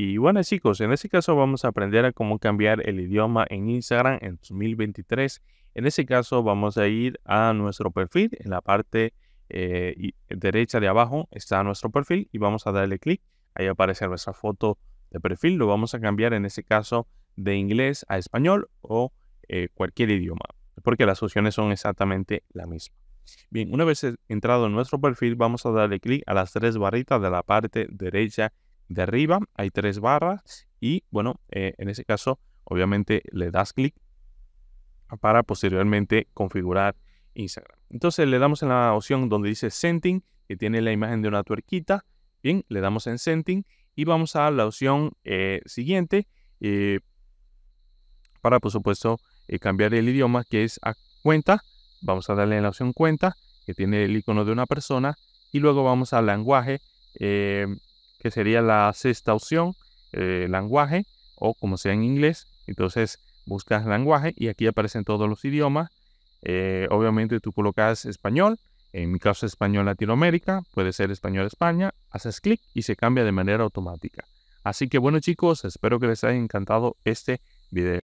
Y bueno chicos, en este caso vamos a aprender a cómo cambiar el idioma en Instagram en 2023. En ese caso vamos a ir a nuestro perfil. En la parte eh, derecha de abajo está nuestro perfil y vamos a darle clic. Ahí aparece nuestra foto de perfil. Lo vamos a cambiar en este caso de inglés a español o eh, cualquier idioma, porque las opciones son exactamente la misma. Bien, una vez entrado en nuestro perfil, vamos a darle clic a las tres barritas de la parte derecha de arriba, hay tres barras y bueno, eh, en ese caso obviamente le das clic para posteriormente configurar Instagram. Entonces le damos en la opción donde dice Sending, que tiene la imagen de una tuerquita. Bien, le damos en Sending y vamos a la opción eh, siguiente eh, para, por supuesto, cambiar el idioma que es a cuenta. Vamos a darle en la opción cuenta, que tiene el icono de una persona. Y luego vamos al lenguaje, que sería la sexta opción, eh, lenguaje, o como sea en inglés. Entonces buscas lenguaje y aquí aparecen todos los idiomas. Eh, obviamente tú colocas español, en mi caso español Latinoamérica, puede ser español España, haces clic y se cambia de manera automática. Así que bueno chicos, espero que les haya encantado este video.